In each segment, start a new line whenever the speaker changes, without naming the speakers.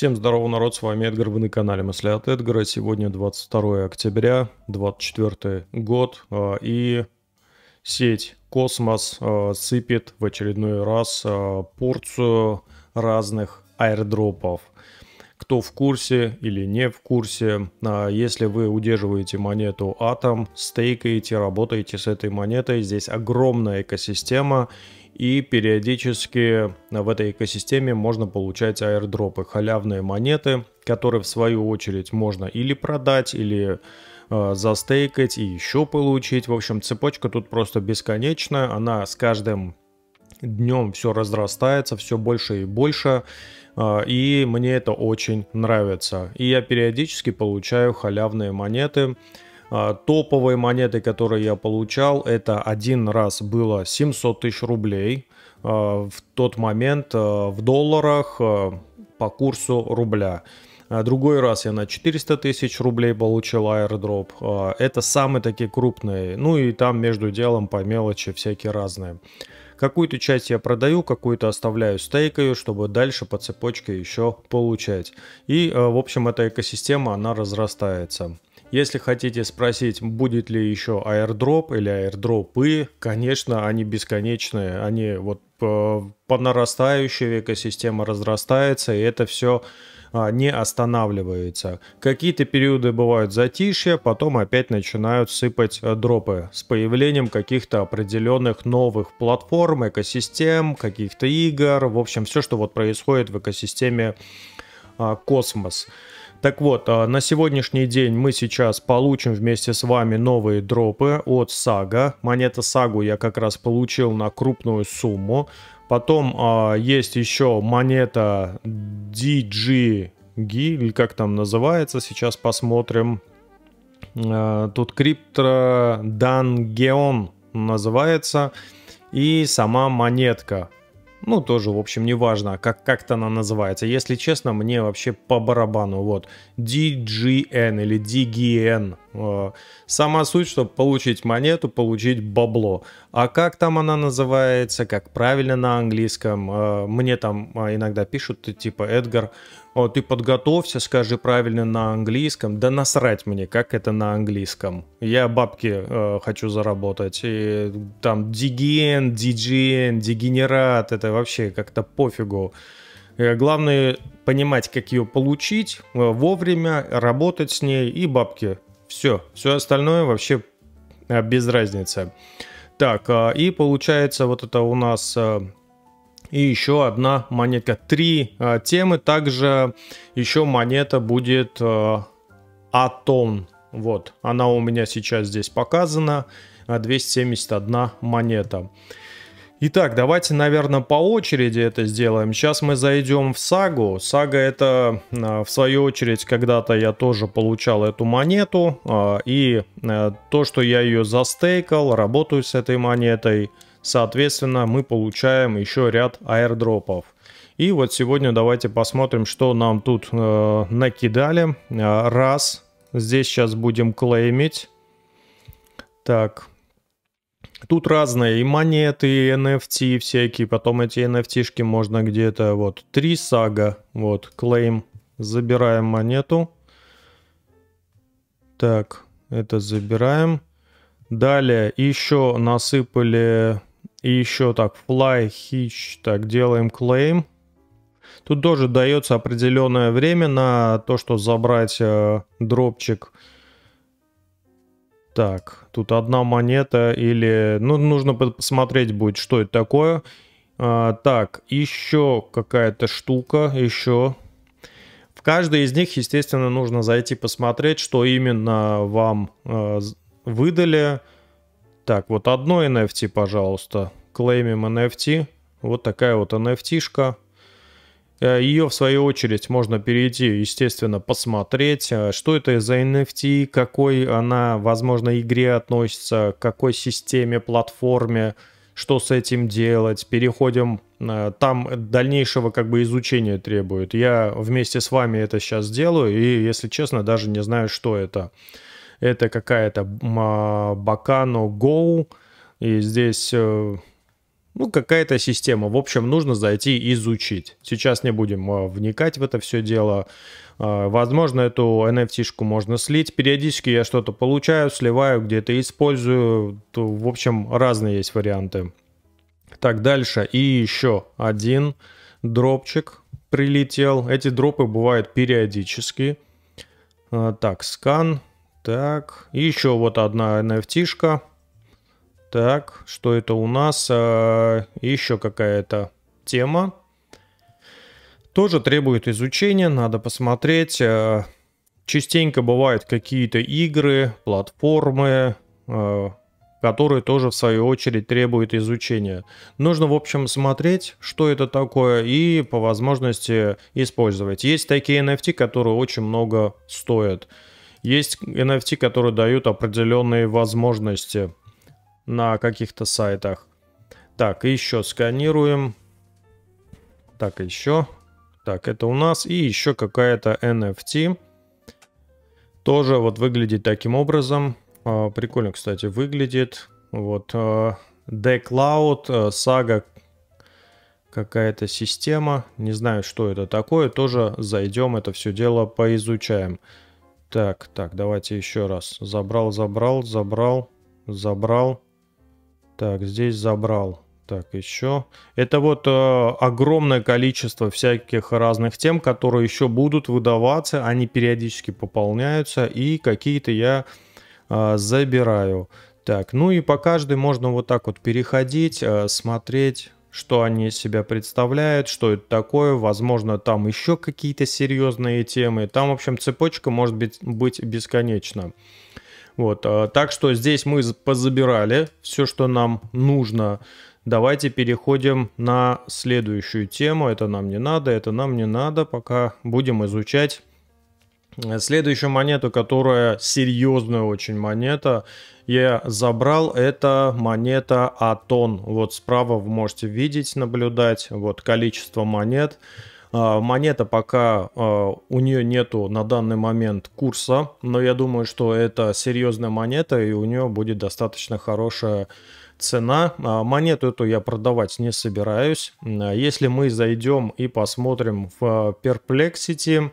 Всем здорово, народ, с вами Эдгар, вы на канале Мысли от Эдгара. Сегодня 22 октября, 24 год, а, и сеть «Космос» а, сыпет в очередной раз а, порцию разных аирдропов. Кто в курсе или не в курсе, если вы удерживаете монету Атом, стейкаете, работаете с этой монетой, здесь огромная экосистема – и периодически э, в этой экосистеме можно получать аирдропы, халявные монеты, которые в свою очередь можно или продать, или э, застейкать и еще получить. В общем, цепочка тут просто бесконечная, она с каждым днем все разрастается, все больше и больше, э, и мне это очень нравится. И я периодически получаю халявные монеты, а, Топовые монеты, которые я получал, это один раз было 700 тысяч рублей. А, в тот момент а, в долларах по курсу рубля. Другой раз я на 400 тысяч рублей получил аирдроп. Это самые такие крупные. Ну и там между делом по мелочи всякие разные. Какую-то часть я продаю, какую-то оставляю стейкаю, чтобы дальше по цепочке еще получать. И, в общем, эта экосистема, она разрастается. Если хотите спросить, будет ли еще аирдроп или аирдропы, конечно, они бесконечные, они вот э, по, нарастающей экосистема разрастается, и это все а, не останавливается. Какие-то периоды бывают затишья, потом опять начинают сыпать э, дропы с появлением каких-то определенных новых платформ, экосистем, каких-то игр, в общем, все, что вот происходит в экосистеме а, Космос. Так вот, а, на сегодняшний день мы сейчас получим вместе с вами новые дропы от Сага. Монета Сагу я как раз получил на крупную сумму. Потом а, есть еще монета DG или как там называется, сейчас посмотрим. А, тут крипто Дангеон называется. И сама монетка. Ну, тоже, в общем, неважно, как, как-то она называется. Если честно, мне вообще по барабану, вот, DGN или DGN. Э, сама суть, чтобы получить монету, получить бабло. А как там она называется, как правильно на английском, э, мне там э, иногда пишут, типа, Эдгар, о, ты подготовься, скажи правильно на английском. Да насрать мне, как это на английском. Я бабки э, хочу заработать. И там диген, диджен, дегенерат, это вообще как-то пофигу. Главное понимать, как ее получить э, вовремя, работать с ней и бабки. Все, все остальное вообще э, без разницы. Так, э, и получается вот это у нас и еще одна монетка. Три э, темы. Также еще монета будет э, Атон. Вот, она у меня сейчас здесь показана. 271 а, монета. Итак, давайте, наверное, по очереди это сделаем. Сейчас мы зайдем в сагу. Сага это, в свою очередь, когда-то я тоже получал эту монету. И то, что я ее застейкал, работаю с этой монетой – Соответственно, мы получаем еще ряд аирдропов. И вот сегодня давайте посмотрим, что нам тут э, накидали. Э, раз. Здесь сейчас будем клеймить. Так. Тут разные и монеты, и NFT всякие. Потом эти nft можно где-то... Вот, три сага. Вот, клейм. Забираем монету. Так, это забираем. Далее еще насыпали и еще так, fly, hitch, так, делаем claim. Тут тоже дается определенное время на то, что забрать э, дропчик. Так, тут одна монета или... Ну, нужно посмотреть будет, что это такое. А, так, еще какая-то штука, еще. В каждой из них, естественно, нужно зайти посмотреть, что именно вам э, выдали. Выдали так, вот одно NFT, пожалуйста. Клеймим NFT. Вот такая вот NFT-шка. Э, Ее, в свою очередь, можно перейти, естественно, посмотреть, э, что это за NFT, какой она, возможно, игре относится, к какой системе, платформе, что с этим делать. Переходим, э, там дальнейшего как бы изучения требует. Я вместе с вами это сейчас делаю, и, если честно, даже не знаю, что это. Это какая-то а, Бакано Go. И здесь э, ну, какая-то система. В общем, нужно зайти и изучить. Сейчас не будем э, вникать в это все дело. Э, возможно, эту NFT-шку можно слить. Периодически я что-то получаю, сливаю, где-то использую. В общем, разные есть варианты. Так, дальше. И еще один дропчик прилетел. Эти дропы бывают периодически. Так, скан. Так, еще вот одна NFT. -шка. Так, что это у нас? А, еще какая-то тема. Тоже требует изучения, надо посмотреть. А, частенько бывают какие-то игры, платформы, а, которые тоже в свою очередь требуют изучения. Нужно, в общем, смотреть, что это такое и по возможности использовать. Есть такие NFT, которые очень много стоят. Есть NFT, которые дают определенные возможности на каких-то сайтах. Так, и еще сканируем. Так, еще. Так, это у нас. И еще какая-то NFT. Тоже вот выглядит таким образом. А, прикольно, кстати, выглядит. Вот. А, D-Cloud, а, Saga какая-то система. Не знаю, что это такое. Тоже зайдем, это все дело поизучаем. Так, так, давайте еще раз. Забрал, забрал, забрал, забрал. Так, здесь забрал. Так, еще. Это вот э, огромное количество всяких разных тем, которые еще будут выдаваться. Они периодически пополняются. И какие-то я э, забираю. Так, ну и по каждой можно вот так вот переходить, э, смотреть что они себя представляют, что это такое, возможно, там еще какие-то серьезные темы. Там, в общем, цепочка может быть, быть бесконечна. Вот, а, так что здесь мы позабирали все, что нам нужно. Давайте переходим на следующую тему. Это нам не надо, это нам не надо. Пока будем изучать Следующую монету, которая серьезная очень монета, я забрал, это монета Атон. Вот справа вы можете видеть, наблюдать, вот количество монет. А, монета пока а, у нее нету на данный момент курса, но я думаю, что это серьезная монета и у нее будет достаточно хорошая цена. А, монету эту я продавать не собираюсь. Если мы зайдем и посмотрим в Perplexity,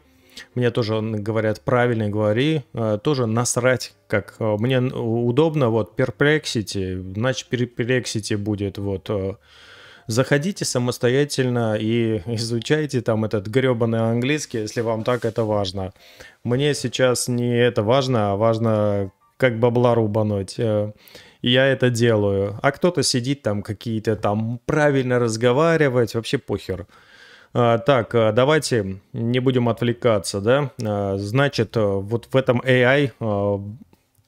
мне тоже говорят, правильно говори, э, тоже насрать, как э, мне удобно, вот, perplexity, значит, perplexity будет, вот, э, заходите самостоятельно и изучайте там этот гребаный английский, если вам так это важно. Мне сейчас не это важно, а важно как бабла рубануть. Я это делаю. А кто-то сидит там какие-то там правильно разговаривать, вообще похер. А, так, а, давайте не будем отвлекаться, да. А, значит, э, вот в этом AI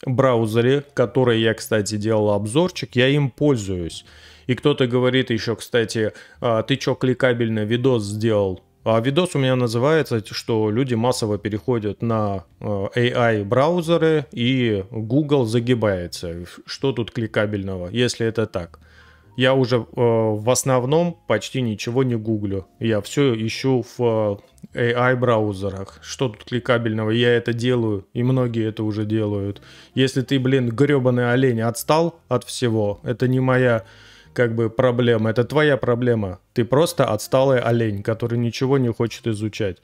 браузере, который я, кстати, делал обзорчик, я им пользуюсь. И кто-то говорит еще, кстати, ты чё кликабельный видос сделал? А видос у меня называется, что люди массово переходят на э, AI браузеры и Google загибается. Что тут кликабельного, если это так? я уже э, в основном почти ничего не гуглю. Я все ищу в э, AI-браузерах. Что тут кликабельного? Я это делаю, и многие это уже делают. Если ты, блин, гребаный олень отстал от всего, это не моя как бы проблема, это твоя проблема. Ты просто отсталый олень, который ничего не хочет изучать.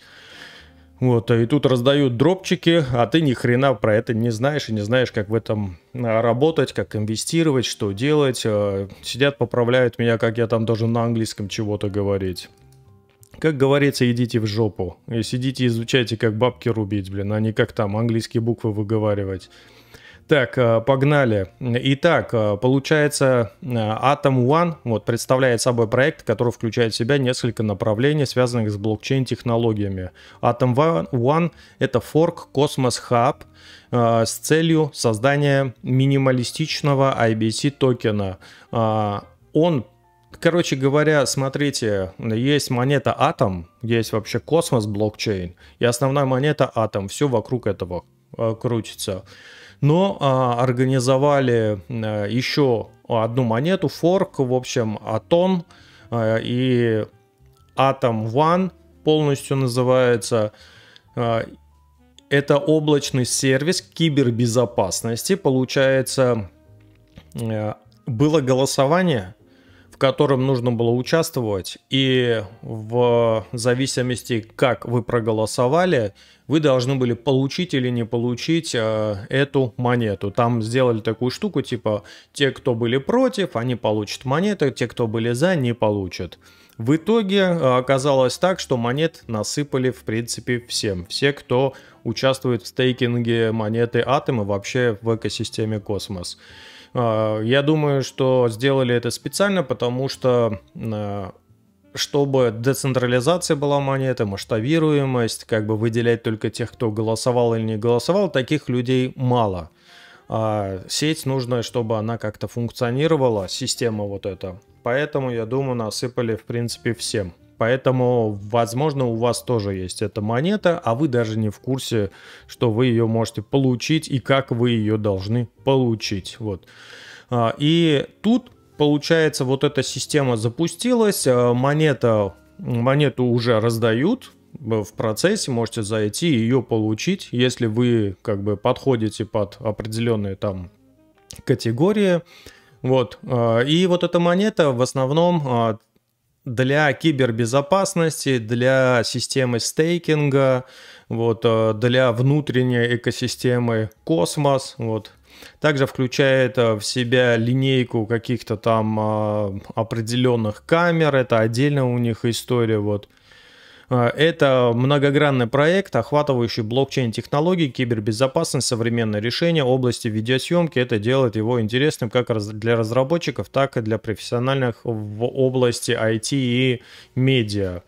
Вот, и тут раздают дропчики, а ты ни хрена про это не знаешь и не знаешь, как в этом а, работать, как инвестировать, что делать. А, сидят, поправляют меня, как я там должен на английском чего-то говорить. Как говорится, идите в жопу. И сидите, изучайте, как бабки рубить, блин, а не как там английские буквы выговаривать. Так, э, погнали. Итак, э, получается, э, Atom One вот, представляет собой проект, который включает в себя несколько направлений, связанных с блокчейн-технологиями. Atom One — это форк Cosmos Hub — с целью создания минималистичного IBC токена. Он Короче говоря, смотрите, есть монета Атом, есть вообще космос блокчейн, и основная монета Атом, все вокруг этого крутится но а, организовали а, еще одну монету, форк, в общем, Атон а, и Атом One полностью называется. А, это облачный сервис кибербезопасности. Получается, было голосование в котором нужно было участвовать, и в зависимости, как вы проголосовали, вы должны были получить или не получить э, эту монету. Там сделали такую штуку, типа, те, кто были против, они получат монеты, те, кто были за, не получат. В итоге э, оказалось так, что монет насыпали, в принципе, всем. Все, кто участвует в стейкинге монеты Атома вообще в экосистеме Космос. А, я думаю, что сделали это специально, потому что э, чтобы децентрализация была монета, масштабируемость, как бы выделять только тех, кто голосовал или не голосовал, таких людей мало. А сеть нужно, чтобы она как-то функционировала, система вот эта. Поэтому, я думаю, насыпали, в принципе, всем. Поэтому, возможно, у вас тоже есть эта монета, а вы даже не в курсе, что вы ее можете получить и как вы ее должны получить. Вот. А, и тут, получается, вот эта система запустилась, а, монета, монету уже раздают, э, в процессе, можете зайти и ее получить, если вы как бы подходите под определенные там категории. Вот. А, и вот эта монета в основном для кибербезопасности, для системы стейкинга, вот, э, для внутренней экосистемы космос. Вот. Также включает э, в себя линейку каких-то там а, определенных камер, это отдельно у них история. Вот. А, это многогранный проект, охватывающий блокчейн-технологии, кибербезопасность, современные решения, области видеосъемки. Это делает его интересным как для разработчиков, так и для профессиональных в области IT и медиа.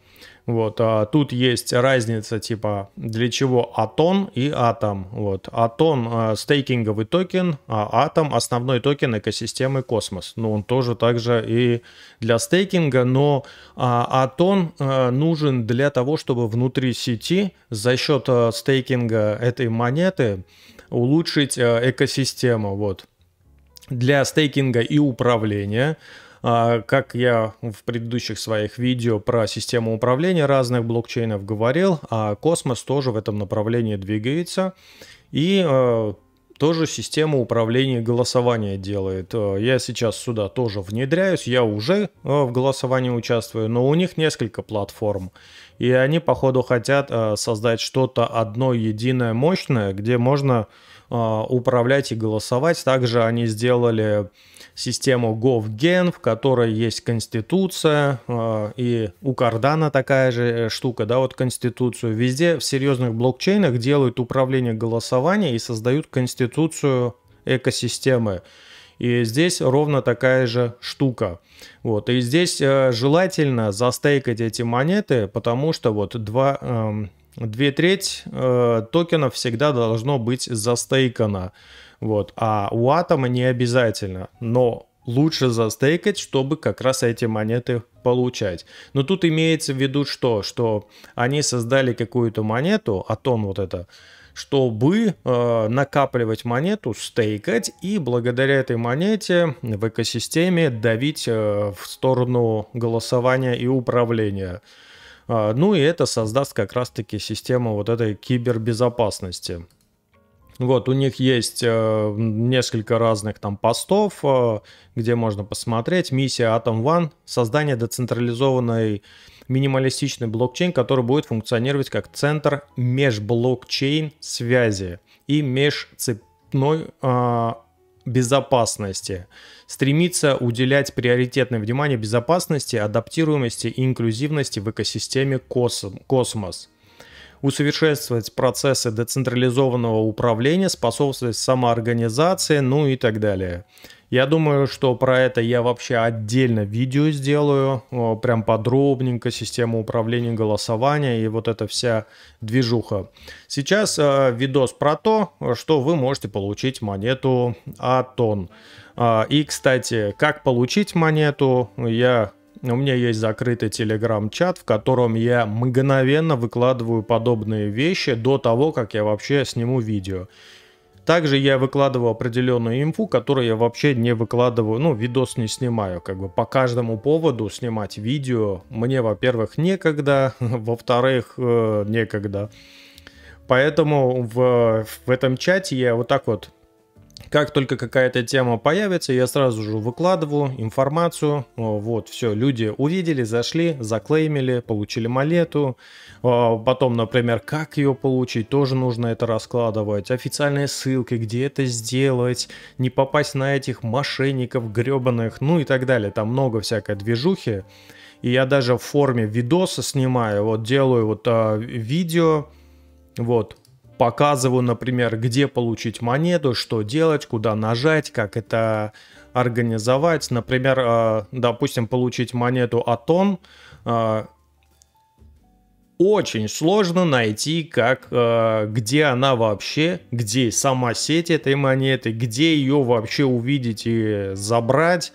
Вот, а тут есть разница типа для чего атон и атом. Вот, атон а, стейкинговый токен, а атом основной токен экосистемы Космос. Ну, он тоже также и для стейкинга, но а, атон а, нужен для того, чтобы внутри сети за счет а, стейкинга этой монеты улучшить а, экосистему. Вот для стейкинга и управления. А, как я в предыдущих своих видео про систему управления разных блокчейнов говорил, а Космос тоже в этом направлении двигается. И а, тоже систему управления голосования делает. А, я сейчас сюда тоже внедряюсь, я уже в голосовании участвую, но у них несколько платформ. И они, походу, хотят создать что-то одно единое мощное, где можно Э, управлять и голосовать. Также они сделали систему GovGen, в которой есть конституция, э, и у Кардана такая же э, штука, да, вот конституцию. Везде в серьезных блокчейнах делают управление голосованием и создают конституцию экосистемы. И здесь ровно такая же штука. Вот. И здесь э, желательно застейкать эти монеты, потому что вот два, эм, две трети э, токенов всегда должно быть застейкано. Вот. А у атома не обязательно. Но лучше застейкать, чтобы как раз эти монеты получать. Но тут имеется в виду что? Что они создали какую-то монету, атон вот это, чтобы э, накапливать монету, стейкать и благодаря этой монете в экосистеме давить э, в сторону голосования и управления. А, ну и это создаст как раз-таки систему вот этой кибербезопасности. Вот, у них есть э, несколько разных там постов, э, где можно посмотреть. Миссия Atom One – создание децентрализованной минималистичный блокчейн, который будет функционировать как центр межблокчейн связи и межцепной э, безопасности. Стремится уделять приоритетное внимание безопасности, адаптируемости и инклюзивности в экосистеме космос усовершенствовать процессы децентрализованного управления, способствовать самоорганизации, ну и так далее. Я думаю, что про это я вообще отдельно видео сделаю, прям подробненько систему управления голосования и вот эта вся движуха. Сейчас э, видос про то, что вы можете получить монету Атон. А, и, кстати, как получить монету, я у меня есть закрытый телеграм-чат, в котором я мгновенно выкладываю подобные вещи до того, как я вообще сниму видео. Также я выкладываю определенную инфу, которую я вообще не выкладываю, ну, видос не снимаю, как бы по каждому поводу снимать видео мне, во-первых, некогда, во-вторых, э, некогда. Поэтому в, в этом чате я вот так вот как только какая-то тема появится, я сразу же выкладываю информацию. Вот, все, люди увидели, зашли, заклеймили, получили монету. Потом, например, как ее получить, тоже нужно это раскладывать. Официальные ссылки, где это сделать, не попасть на этих мошенников гребаных, ну и так далее. Там много всякой движухи. И я даже в форме видоса снимаю, вот делаю вот а, видео, вот Показываю, например, где получить монету, что делать, куда нажать, как это организовать. Например, э, допустим, получить монету Атон. Э, очень сложно найти, как, э, где она вообще, где сама сеть этой монеты, где ее вообще увидеть и забрать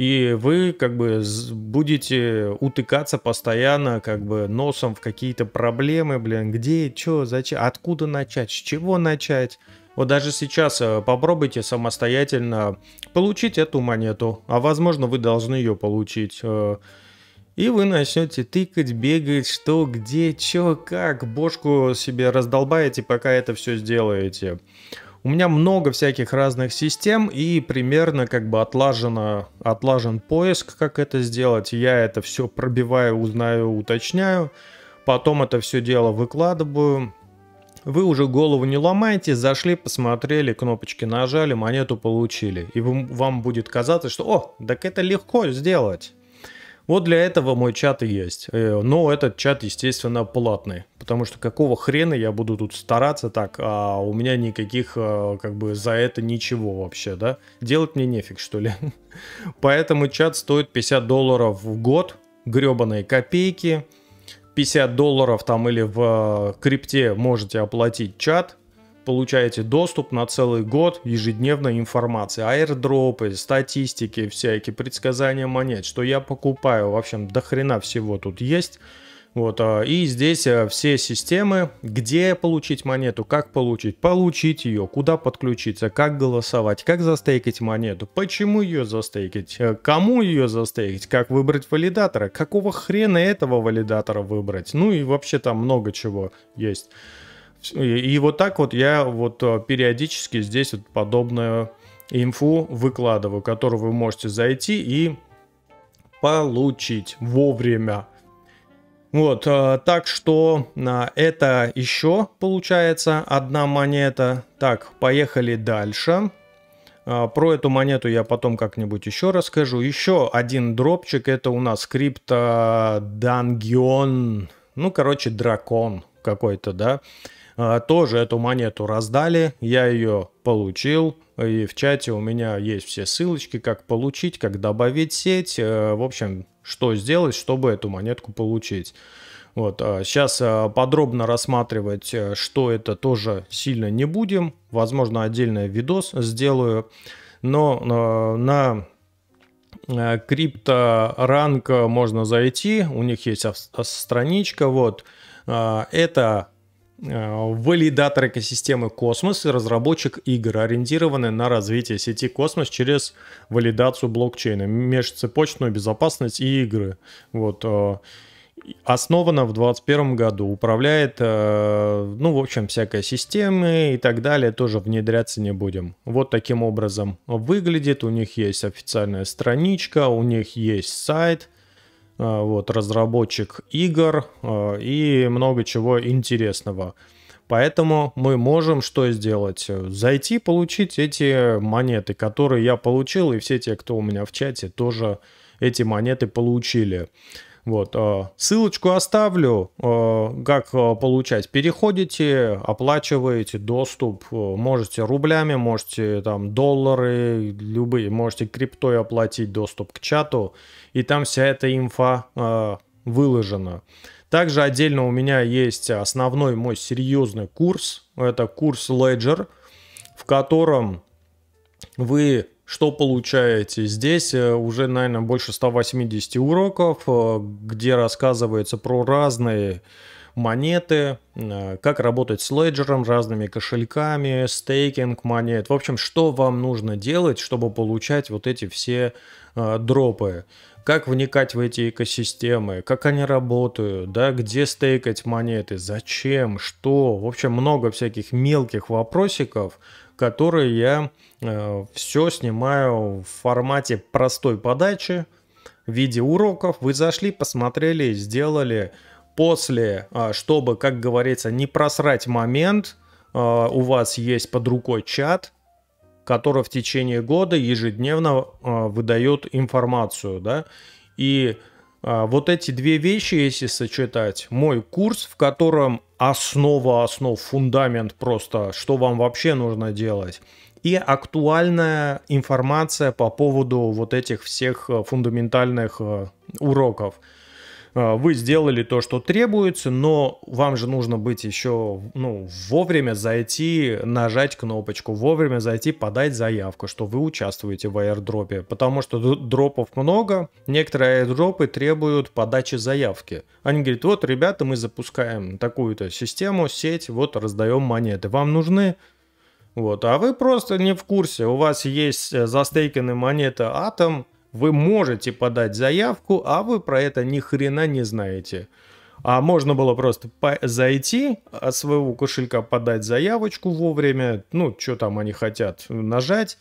и вы как бы будете утыкаться постоянно как бы носом в какие-то проблемы, блин, где, что, зачем, откуда начать, с чего начать. Вот даже сейчас э, попробуйте самостоятельно получить эту монету, а возможно вы должны ее получить. Э. И вы начнете тыкать, бегать, что, где, чё, как, бошку себе раздолбаете, пока это все сделаете. У меня много всяких разных систем и примерно как бы отлажено, отлажен поиск, как это сделать. Я это все пробиваю, узнаю, уточняю. Потом это все дело выкладываю. Вы уже голову не ломайте, зашли, посмотрели, кнопочки нажали, монету получили. И вам будет казаться, что «О, так это легко сделать». Вот для этого мой чат и есть. Э, но этот чат, естественно, платный. Потому что какого хрена я буду тут стараться так, а у меня никаких, э, как бы, за это ничего вообще, да? Делать мне нефиг, что ли? Поэтому чат стоит 50 долларов в год, гребаные копейки. 50 долларов там или в э, крипте можете оплатить чат, получаете доступ на целый год ежедневной информации, аирдропы, статистики всякие, предсказания монет, что я покупаю, в общем, до хрена всего тут есть. Вот, а, и здесь а, все системы, где получить монету, как получить, получить ее, куда подключиться, как голосовать, как застейкать монету, почему ее застейкать, э, кому ее застейкать, как выбрать валидатора, какого хрена этого валидатора выбрать, ну и вообще там много чего есть. И вот так вот я вот э, периодически здесь вот подобную инфу выкладываю, которую вы можете зайти и получить вовремя. Вот, э, так что э, это еще получается одна монета. Так, поехали дальше. Про эту монету я потом как-нибудь еще расскажу. Еще один дропчик, это у нас крипто Дангион, ну, короче, дракон какой-то, да. А, тоже эту монету раздали, я ее получил, и в чате у меня есть все ссылочки, как получить, как добавить сеть, э, в общем, что сделать, чтобы эту монетку получить. Вот, сейчас а, э, подробно рассматривать, э, что это тоже сильно не будем. Возможно, отдельный видос сделаю. Но на крипторанг можно зайти. У них есть страничка. Вот. А, это Э, валидатор экосистемы Космос и разработчик игр, ориентированы на развитие сети Космос через валидацию блокчейна, межцепочную безопасность и игры. Вот. Э, основана в 2021 году, управляет, э, ну, в общем, всякой системой и так далее, тоже внедряться не будем. Вот таким образом выглядит, у них есть официальная страничка, у них есть сайт – Э, вот, разработчик игр э, и много чего интересного. Поэтому мы можем что сделать? Зайти, получить эти монеты, которые я получил, и все те, кто у меня в чате, тоже эти монеты получили. Вот, э, ссылочку оставлю, э, как э, получать. Переходите, оплачиваете доступ, можете рублями, можете там доллары, любые, можете криптой оплатить доступ к чату, и там вся эта инфа выложена. Также отдельно у меня есть основной мой серьезный курс, это курс Ledger, в котором вы что получаете. Здесь э, уже, наверное, больше 180 уроков, э, где рассказывается про разные монеты, э, как работать с леджером, разными кошельками, стейкинг монет. В общем, что вам нужно делать, чтобы получать вот эти все дропы как вникать в эти экосистемы, как они работают, да, где стейкать монеты, зачем, что. В общем, много всяких мелких вопросиков, которые я э, все снимаю в формате простой подачи, в виде уроков. Вы зашли, посмотрели, сделали. После, а, чтобы, как говорится, не просрать момент, а, у вас есть под рукой чат, который в течение года ежедневно а, выдает информацию, да, и а, вот эти две вещи, если сочетать, мой курс, в котором основа основ, фундамент просто, что вам вообще нужно делать, и актуальная информация по поводу вот этих всех э, фундаментальных э, уроков – Э, вы сделали то, что требуется, но вам же нужно быть еще, ну, вовремя зайти, нажать кнопочку, вовремя зайти, подать заявку, что вы участвуете в аирдропе, потому что дропов много, некоторые аирдропы требуют подачи заявки. Они говорят, вот, ребята, мы запускаем такую-то систему, сеть, вот, раздаем монеты, вам нужны? Вот, а вы просто не в курсе, у вас есть э, застейкены монета Атом, вы можете подать заявку, а вы про это ни хрена не знаете. А можно было просто зайти, от а, своего кошелька подать заявочку вовремя, ну, что там они хотят, нажать,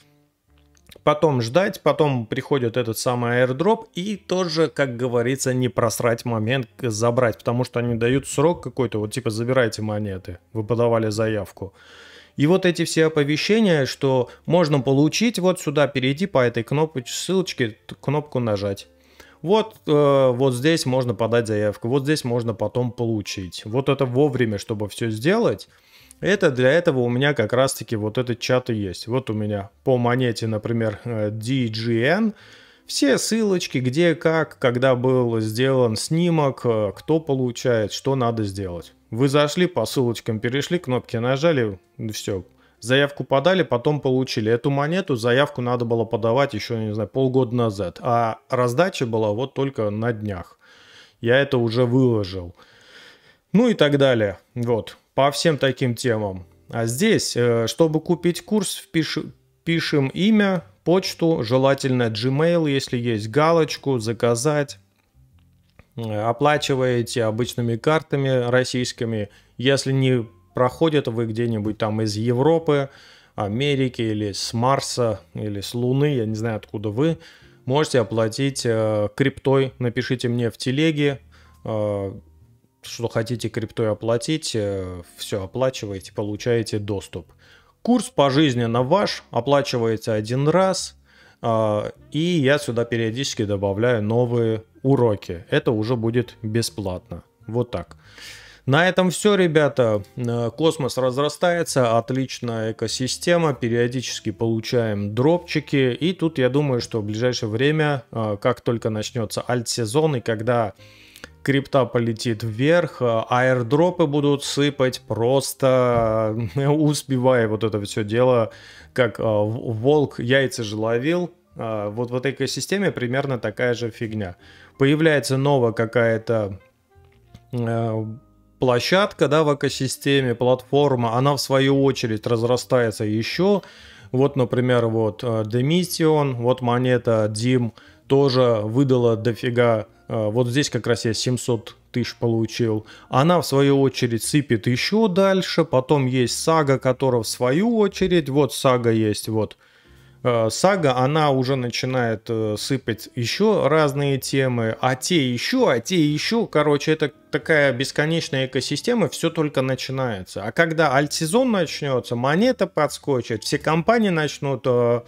потом ждать, потом приходит этот самый airdrop и тоже, как говорится, не просрать момент забрать, потому что они дают срок какой-то, вот типа забирайте монеты, вы подавали заявку. И вот эти все оповещения, что можно получить, вот сюда перейти по этой кнопочке, ссылочке, кнопку нажать. Вот, э, вот здесь можно подать заявку, вот здесь можно потом получить. Вот это вовремя, чтобы все сделать. Это для этого у меня как раз-таки вот этот чат и есть. Вот у меня по монете, например, э, DGN. Все ссылочки, где, как, когда был сделан снимок, э, кто получает, что надо сделать. Вы зашли по ссылочкам, перешли, кнопки нажали, все. Заявку подали, потом получили. Эту монету, заявку надо было подавать еще, не знаю, полгода назад. А раздача была вот только на днях. Я это уже выложил. Ну и так далее. Вот. По всем таким темам. А здесь, э, чтобы купить курс, впиш... пишем имя, почту, желательно Gmail, если есть галочку, заказать оплачиваете обычными картами российскими. Если не проходят вы где-нибудь там из Европы, Америки или с Марса или с Луны, я не знаю откуда вы, можете оплатить э, криптой. Напишите мне в телеге, э, что хотите криптой оплатить, э, все оплачиваете, получаете доступ. Курс пожизненно ваш, оплачивается один раз – а, и я сюда периодически добавляю новые уроки. Это уже будет бесплатно. Вот так. На этом все, ребята. Э, космос разрастается, отличная экосистема, периодически получаем дропчики. И тут я думаю, что в ближайшее время, э, как только начнется альт-сезон и когда крипта полетит вверх, э, аирдропы будут сыпать, просто э, успевая вот это все дело, как э, волк яйца же ловил, вот в этой экосистеме примерно такая же фигня. Появляется новая какая-то площадка, да, в экосистеме, платформа, она в свою очередь разрастается еще. Вот, например, вот Demission, вот монета DIM, тоже выдала дофига. А, вот здесь как раз я 700 тысяч получил. Она, в свою очередь, сыпет еще дальше. Потом есть сага, которая в свою очередь. Вот сага есть, вот. А, сага, она уже начинает э, сыпать еще разные темы, а те еще, а те еще. Короче, это такая бесконечная экосистема, все только начинается. А когда сезон начнется, монета подскочит, все компании начнут э,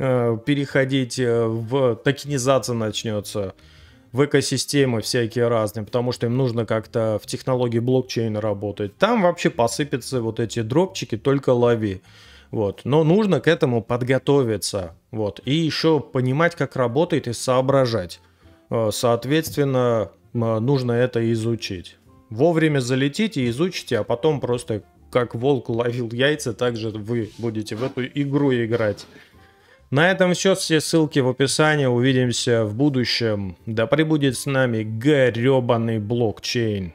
Э, переходить, э, в токенизация начнется, в экосистемы всякие разные, потому что им нужно как-то в технологии блокчейна работать. Там вообще посыпятся вот эти дропчики, только лови. Вот. Но нужно к этому подготовиться. Вот. И еще понимать, как работает и соображать. Э, соответственно, нужно это изучить. Вовремя залетите, изучите, а потом просто как волк ловил яйца, также вы будете в эту игру играть. На этом все, все ссылки в описании, увидимся в будущем. Да пребудет с нами гребаный блокчейн.